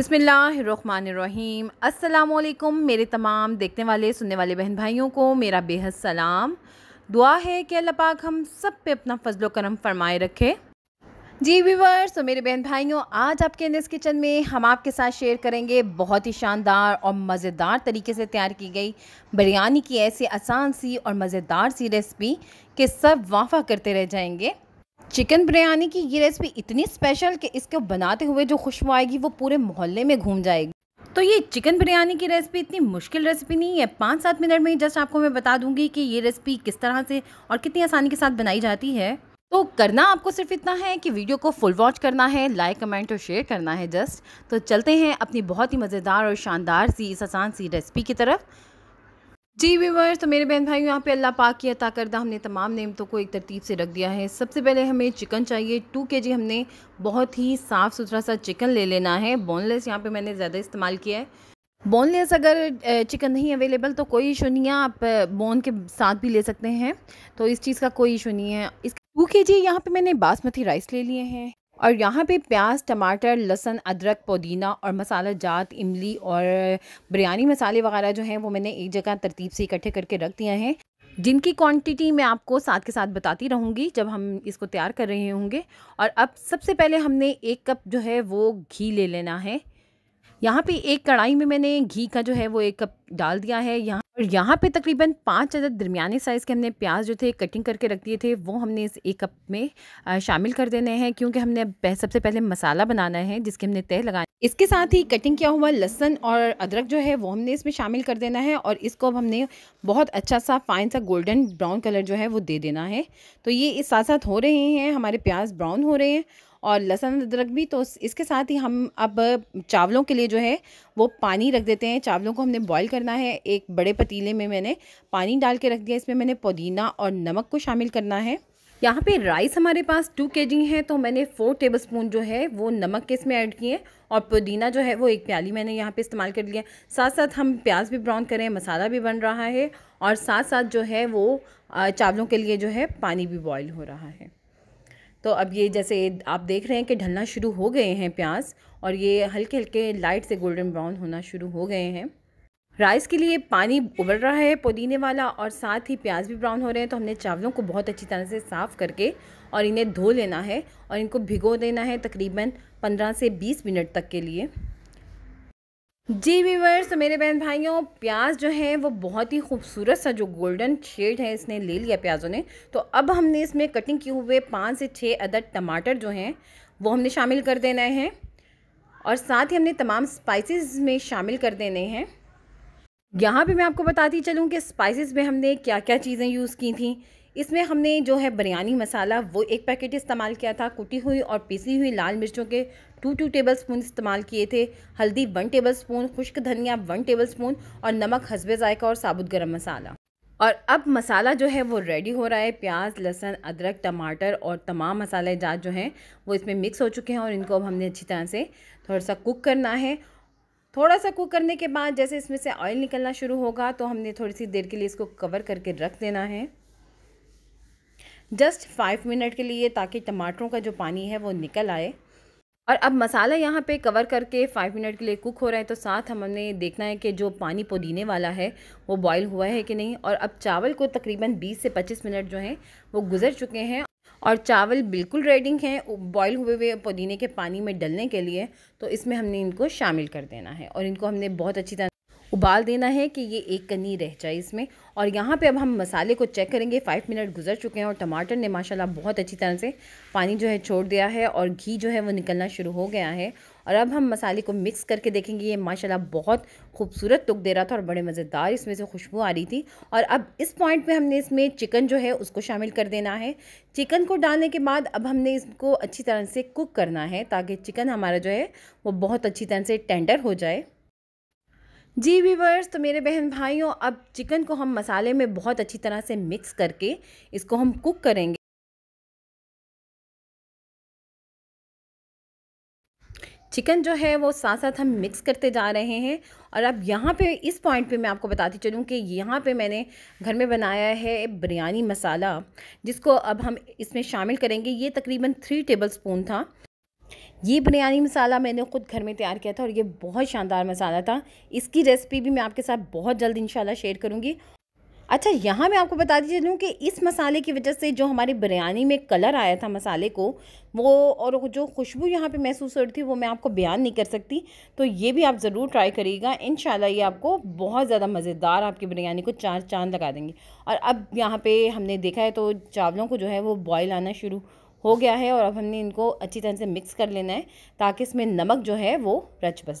बिसमीम् अल्लाम मेरे तमाम देखने वाले सुनने वाले बहन भाइयों को मेरा बेहद सलाम दुआ है कि अल्लाह पाक हम सब पे अपना फजलो करम फरमाए रखे जी व्यूवर्स तो मेरे बहन भाइयों आज आपके इन किचन में हम आपके साथ शेयर करेंगे बहुत ही शानदार और मज़ेदार तरीके से तैयार की गई बिरयानी की ऐसी आसान सी और मज़ेदार सी रेसिपी के सब वाफा करते रह जाएंगे चिकन बिरयानी की ये रेसिपी इतनी स्पेशल कि इसको बनाते हुए जो खुशबू आएगी वो पूरे मोहल्ले में घूम जाएगी तो ये चिकन बिरयानी की रेसिपी इतनी मुश्किल रेसिपी नहीं है पाँच सात मिनट में ही जस्ट आपको मैं बता दूंगी कि ये रेसिपी किस तरह से और कितनी आसानी के साथ बनाई जाती है तो करना आपको सिर्फ इतना है कि वीडियो को फुल वॉच करना है लाइक कमेंट और शेयर करना है जस्ट तो चलते हैं अपनी बहुत ही मज़ेदार और शानदार सी इस आसान सी रेसिपी की तरफ जी व्यूवर्स तो मेरे बहन भाई यहाँ पे अल्लाह पाक की अता करदा हमने तमाम नेमतों को एक तरतीब से रख दिया है सबसे पहले हमें चिकन चाहिए टू के जी हमने बहुत ही साफ़ सुथरा सा चिकन ले लेना है बोनलेस यहाँ पे मैंने ज़्यादा इस्तेमाल किया है बोनलेस अगर चिकन नहीं अवेलेबल तो कोई इशू नहीं है आप बोन के साथ भी ले सकते हैं तो इस चीज़ का कोई इशू नहीं है इस टू के जी यहाँ पर मैंने बासमती राइस ले लिए हैं और यहाँ पे प्याज टमाटर लहसन अदरक पुदीना और मसाला जात इमली और बिरयानी मसाले वगैरह जो हैं वो मैंने एक जगह तरतीब से इकट्ठे करके रख दिए हैं जिनकी क्वांटिटी मैं आपको साथ के साथ बताती रहूँगी जब हम इसको तैयार कर रहे होंगे और अब सबसे पहले हमने एक कप जो है वो घी ले लेना है यहाँ पे एक कढ़ाई में मैंने घी का जो है वो एक कप डाल दिया है यहाँ और यहाँ पे तकरीबन पाँच अदद दरमियाने साइज़ के हमने प्याज जो थे कटिंग करके रख दिए थे वो हमने इस एक कप में शामिल कर देने हैं क्योंकि हमने सबसे पहले मसाला बनाना है जिसके हमने तय लगाना इसके साथ ही कटिंग किया हुआ लहसन और अदरक जो है वो हमने इसमें शामिल कर देना है और इसको अब हमने बहुत अच्छा सा फाइन सा गोल्डन ब्राउन कलर जो है वो दे देना है तो ये इस साथ साथ हो रहे हैं हमारे प्याज ब्राउन हो रहे हैं और लहसुन अदरक भी तो इसके साथ ही हम अब चावलों के लिए जो है वो पानी रख देते हैं चावलों को हमने बॉईल करना है एक बड़े पतीले में मैंने पानी डाल के रख दिया इसमें मैंने पुदीना और नमक को शामिल करना है यहाँ पे राइस हमारे पास टू के जी है तो मैंने फोर टेबल स्पून जो है वो नमक के इसमें ऐड किए और पुदीना जो है वो एक प्याली मैंने यहाँ पे इस्तेमाल कर लिया साथ साथ हम प्याज भी ब्राउन करें मसाला भी बन रहा है और साथ साथ जो है वो चावलों के लिए जो है पानी भी बॉईल हो रहा है तो अब ये जैसे आप देख रहे हैं कि ढलना शुरू हो गए हैं प्याज और ये हल्के हल्के लाइट से गोल्डन ब्राउन होना शुरू हो गए हैं राइस के लिए पानी उबल रहा है पुदीने वाला और साथ ही प्याज भी ब्राउन हो रहे हैं तो हमने चावलों को बहुत अच्छी तरह से साफ़ करके और इन्हें धो लेना है और इनको भिगो देना है तकरीबन 15 से 20 मिनट तक के लिए जी वीवर्स तो मेरे बहन भाइयों प्याज जो है वो बहुत ही खूबसूरत सा जो गोल्डन शेड है इसने ले लिया प्याज़ों ने तो अब हमने इसमें कटिंग किए हुए पाँच से छः अदद टमाटर जो हैं वो हमने शामिल कर देना है और साथ ही हमने तमाम स्पाइसेस में शामिल कर देने हैं यहाँ पे मैं आपको बताती चलूँ कि स्पाइसेस में हमने क्या क्या चीज़ें यूज़ की थी इसमें हमने जो है बिरयानी मसाला वो एक पैकेट इस्तेमाल किया था कुटी हुई और पीसी हुई लाल मिर्चों के टू टू टेबल स्पून इस्तेमाल किए थे हल्दी वन टेबल स्पून खुश्क धनिया वन टेबल स्पून और नमक हसबे जायका और साबुत गर्म मसाला और अब मसाला जो है वो रेडी हो रहा है प्याज लहसुन अदरक टमाटर और तमाम मसाले जात जो हैं वो इसमें मिक्स हो चुके हैं और इनको अब हमने अच्छी तरह से थोड़ा सा कुक करना है थोड़ा सा कुक करने के बाद जैसे इसमें से ऑयल निकलना शुरू होगा तो हमने थोड़ी सी देर के लिए इसको कवर करके रख देना है जस्ट फाइव मिनट के लिए ताकि टमाटरों का जो पानी है वो निकल आए और अब मसाला यहाँ पे कवर करके फाइव मिनट के लिए कुक हो रहा है तो साथ हमने देखना है कि जो पानी पुदीने वाला है वो बॉईल हुआ है कि नहीं और अब चावल को तकरीबन 20 से 25 मिनट जो हैं वो गुजर चुके हैं और चावल बिल्कुल रेडी हैं बॉईल हुए हुए पुदीने के पानी में डलने के लिए तो इसमें हमने इनको शामिल कर देना है और इनको हमने बहुत अच्छी तरह उबाल देना है कि ये एक कनी रह जाए इसमें और यहाँ पे अब हम मसाले को चेक करेंगे फ़ाइव मिनट गुजर चुके हैं और टमाटर ने माशाल्लाह बहुत अच्छी तरह से पानी जो है छोड़ दिया है और घी जो है वो निकलना शुरू हो गया है और अब हम मसाले को मिक्स करके देखेंगे ये माशाल्लाह बहुत खूबसूरत तुक दे रहा था और बड़े मज़ेदार इसमें से खुशबू आ रही थी और अब इस पॉइंट पे हमने इसमें चिकन जो है उसको शामिल कर देना है चिकन को डालने के बाद अब हमने इसको अच्छी तरह से कुक करना है ताकि चिकन हमारा जो है वो बहुत अच्छी तरह से टेंडर हो जाए जी वीवर्स तो मेरे बहन भाइयों अब चिकन को हम मसाले में बहुत अच्छी तरह से मिक्स करके इसको हम कुक करेंगे चिकन जो है वो साथ साथ हम मिक्स करते जा रहे हैं और अब यहाँ पे इस पॉइंट पे मैं आपको बताती चलूँ कि यहाँ पे मैंने घर में बनाया है बिरयानी मसाला जिसको अब हम इसमें शामिल करेंगे ये तकरीबन थ्री टेबल स्पून था ये बिरयानी मसाला मैंने ख़ुद घर में तैयार किया था और ये बहुत शानदार मसाला था इसकी रेसिपी भी मैं आपके साथ बहुत जल्द इन शेयर करूँगी अच्छा यहाँ मैं आपको बता दी चलूँ कि इस मसाले की वजह से जो हमारी बिरयानी में कलर आया था मसाले को वो और जो खुशबू यहाँ पे महसूस हो रही थी वो मैं आपको बयान नहीं कर सकती तो ये भी आप ज़रूर ट्राई करिएगा इन ये आपको बहुत ज़्यादा मज़ेदार आपकी बिरयानी को चार चांद लगा देंगे और अब यहाँ पर हमने देखा है तो चावलों को जो है वो बॉयल आना शुरू हो गया है और अब हमने इनको अच्छी तरह से मिक्स कर लेना है ताकि इसमें नमक जो है वो रच बस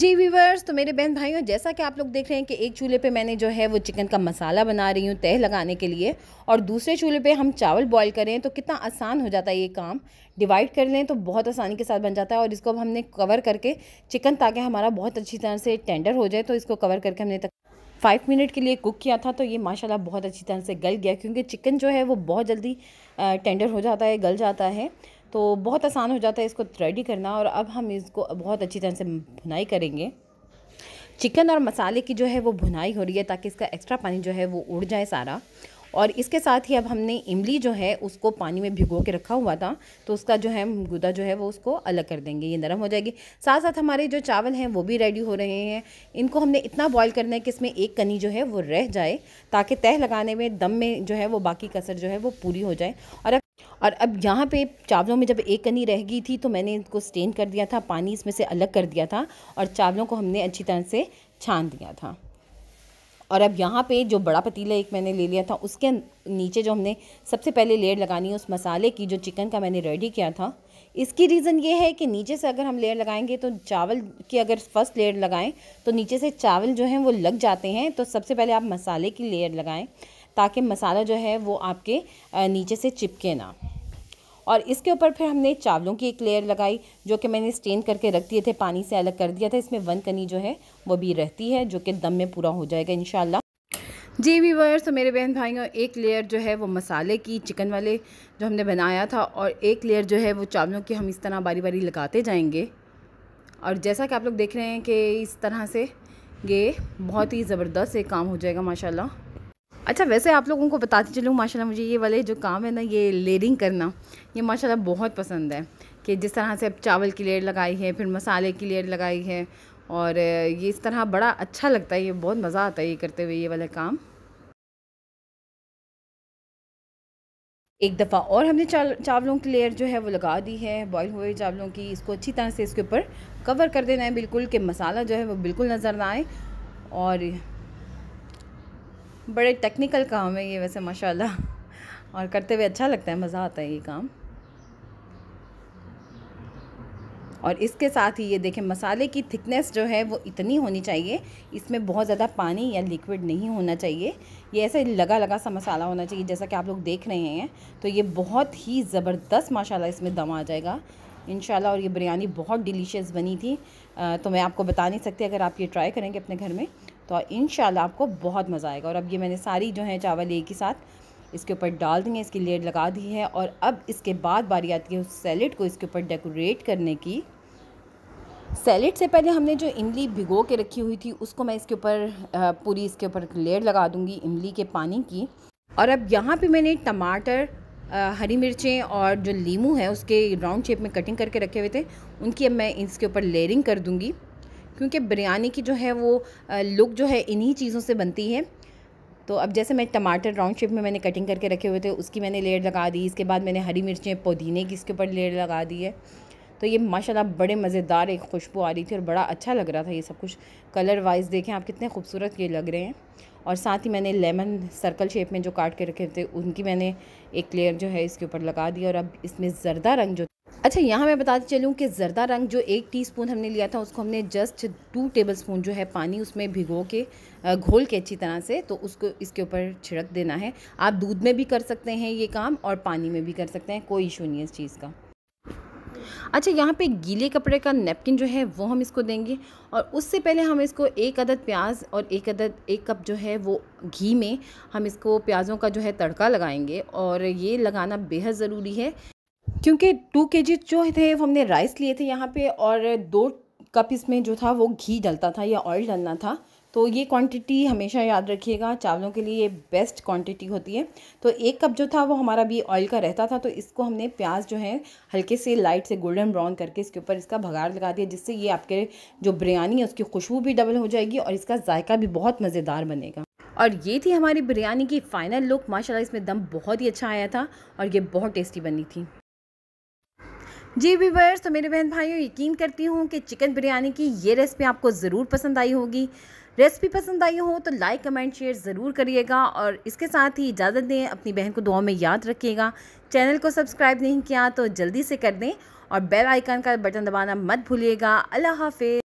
जी व्यूवर्स तो मेरे बहन भाइयों जैसा कि आप लोग देख रहे हैं कि एक चूल्हे पे मैंने जो है वो चिकन का मसाला बना रही हूँ तह लगाने के लिए और दूसरे चूल्हे पे हम चावल बॉईल करें तो कितना आसान हो जाता है ये काम डिवाइड कर लें तो बहुत आसानी के साथ बन जाता है और इसको अब हमने कवर करके चिकन ताकि हमारा बहुत अच्छी तरह से टेंडर हो जाए तो इसको कवर करके हमने तक फाइव मिनट के लिए कुक किया था तो ये माशाल्लाह बहुत अच्छी तरह से गल गया क्योंकि चिकन जो है वो बहुत जल्दी टेंडर हो जाता है गल जाता है तो बहुत आसान हो जाता है इसको रेडी करना और अब हम इसको बहुत अच्छी तरह से भुनाई करेंगे चिकन और मसाले की जो है वो भुनाई हो रही है ताकि इसका एक्स्ट्रा पानी जो है वो उड़ जाए सारा और इसके साथ ही अब हमने इमली जो है उसको पानी में भिगो के रखा हुआ था तो उसका जो है गुदा जो है वो उसको अलग कर देंगे ये नरम हो जाएगी साथ साथ हमारे जो चावल हैं वो भी रेडी हो रहे हैं इनको हमने इतना बॉयल करना है कि इसमें एक कनी जो है वो रह जाए ताकि तह लगाने में दम में जो है वो बाकी कसर जो है वो पूरी हो जाए और अब और अब यहाँ पे चावलों में जब एक कनी रह गई थी तो मैंने इनको स्टेन कर दिया था पानी इसमें से अलग कर दिया था और चावलों को हमने अच्छी तरह से छान दिया था और अब यहाँ पे जो बड़ा पतीला एक मैंने ले लिया था उसके अं-, नीचे जो हमने सबसे पहले लेयर लगानी है उस मसाले की जो चिकन का मैंने रेडी किया था इसकी रीज़न ये है कि नीचे से अगर हम लेयर लगाएंगे तो चावल की अगर फर्स्ट लेयर लगाएं तो नीचे से चावल जो हैं वो लग जाते हैं तो सबसे पहले आप मसाले की लेयर लगाएं ताकि मसाला जो है वो आपके नीचे से चिपके ना और इसके ऊपर फिर हमने चावलों की एक लेयर लगाई जो कि मैंने स्टेन करके रख दिए थे पानी से अलग कर दिया था इसमें वन कनी जो है वो भी रहती है जो कि दम में पूरा हो जाएगा इन जी वीवर्स तो मेरे बहन भाइयों एक लेयर जो है वो मसाले की चिकन वाले जो हमने बनाया था और एक लेयर जो है वो चावलों की हम इस तरह बारी बारी लगाते जाएंगे और जैसा कि आप लोग देख रहे हैं कि इस तरह से ये बहुत ही ज़बरदस्त एक काम हो जाएगा माशाल्लाह अच्छा वैसे आप लोगों को बताती चलूँ माशाल्लाह मुझे ये वाले जो काम है ना ये लेयरिंग करना ये माशाल्लाह बहुत पसंद है कि जिस तरह से अब चावल की लेयर लगाई है फिर मसाले की लेयर लगाई है और ये इस तरह बड़ा अच्छा लगता है ये बहुत मज़ा आता है ये करते हुए ये वाला काम एक दफ़ा और हमने चावलों की लेयर जो है वो लगा दी है बॉईल हुए चावलों की इसको अच्छी तरह से इसके ऊपर कवर कर देना है बिल्कुल कि मसाला जो है वो बिल्कुल नज़र ना आए और बड़े टेक्निकल काम है ये वैसे माशाल्लाह और करते हुए अच्छा लगता है मज़ा आता है ये काम और इसके साथ ही ये देखें मसाले की थिकनेस जो है वो इतनी होनी चाहिए इसमें बहुत ज़्यादा पानी या लिक्विड नहीं होना चाहिए ये ऐसे लगा लगा सा मसाला होना चाहिए जैसा कि आप लोग देख रहे हैं तो ये बहुत ही ज़बरदस्त माशाल्लाह इसमें दम आ जाएगा इन और ये बिरयानी बहुत डिलीशियस बनी थी तो मैं आपको बता नहीं सकती अगर आप ये ट्राई करेंगे अपने घर में तो इन आपको बहुत मज़ा आएगा और अब ये मैंने सारी जो है चावल एक ही साथ इसके ऊपर डाल दी है इसकी लेयर लगा दी है और अब इसके बाद बारी आती है उस सैलेड को इसके ऊपर डेकोरेट करने की सैलेड से पहले हमने जो इमली भिगो के रखी हुई थी उसको मैं इसके ऊपर पूरी इसके ऊपर लेयर लगा दूँगी इमली के पानी की और अब यहाँ पे मैंने टमाटर हरी मिर्चें और जो लीमू है उसके राउंड शेप में कटिंग करके रखे हुए थे उनकी अब मैं इसके ऊपर लेयरिंग कर दूँगी क्योंकि बिरयानी की जो है वो लुक जो है इन्हीं चीज़ों से बनती है तो अब जैसे मैं टमाटर राउंड शेप में मैंने कटिंग करके रखे हुए थे उसकी मैंने लेयर लगा दी इसके बाद मैंने हरी मिर्चें पुदीने की इसके ऊपर लेयर लगा दी है तो ये माशाल्लाह बड़े मज़ेदार एक खुशबू आ रही थी और बड़ा अच्छा लग रहा था ये सब कुछ कलर वाइज देखें आप कितने खूबसूरत ये लग रहे हैं और साथ ही मैंने लेमन सर्कल शेप में जो काट के रखे थे उनकी मैंने एक लेयर जो है इसके ऊपर लगा दी और अब इसमें जरदा रंग जो अच्छा यहाँ मैं बताते चलूँ कि ज़रदा रंग जो एक टीस्पून हमने लिया था उसको हमने जस्ट टू टेबलस्पून जो है पानी उसमें भिगो के घोल के अच्छी तरह से तो उसको इसके ऊपर छिड़क देना है आप दूध में भी कर सकते हैं ये काम और पानी में भी कर सकते हैं कोई इशू नहीं है इस चीज़ का अच्छा यहाँ पे गीले कपड़े का नेपकिन जो है वो हम इसको देंगे और उससे पहले हम इसको एक अदद प्याज और एक अदद एक कप जो है वो घी में हम इसको प्याज़ों का जो है तड़का लगाएंगे और ये लगाना बेहद ज़रूरी है क्योंकि टू के जी जो थे हमने राइस लिए थे यहाँ पे और दो कप इसमें जो था वो घी डलता था या ऑयल डलना था तो ये क्वांटिटी हमेशा याद रखिएगा चावलों के लिए ये बेस्ट क्वांटिटी होती है तो एक कप जो था वो हमारा भी ऑयल का रहता था तो इसको हमने प्याज जो है हल्के से लाइट से गोल्डन ब्राउन करके इसके ऊपर इसका भगार लगा दिया जिससे ये आपके जो बिरयानी है उसकी खुशबू भी डबल हो जाएगी और इसका जायका भी बहुत मज़ेदार बनेगा और ये थी हमारी बिरयानी की फ़ाइनल लुक माशाल्लाह इसमें दम बहुत ही अच्छा आया था और ये बहुत टेस्टी बनी थी जी व्यूवर्स तो मेरे बहन भाइयों यकीन करती हूँ कि चिकन बिरयानी की ये रेसिपी आपको ज़रूर पसंद आई होगी रेसिपी पसंद आई हो तो लाइक कमेंट शेयर ज़रूर करिएगा और इसके साथ ही इजाज़त दें अपनी बहन को दुआ में याद रखिएगा चैनल को सब्सक्राइब नहीं किया तो जल्दी से कर दें और बेल आइकन का बटन दबाना मत भूलिएगा अल्लाह हाफिज़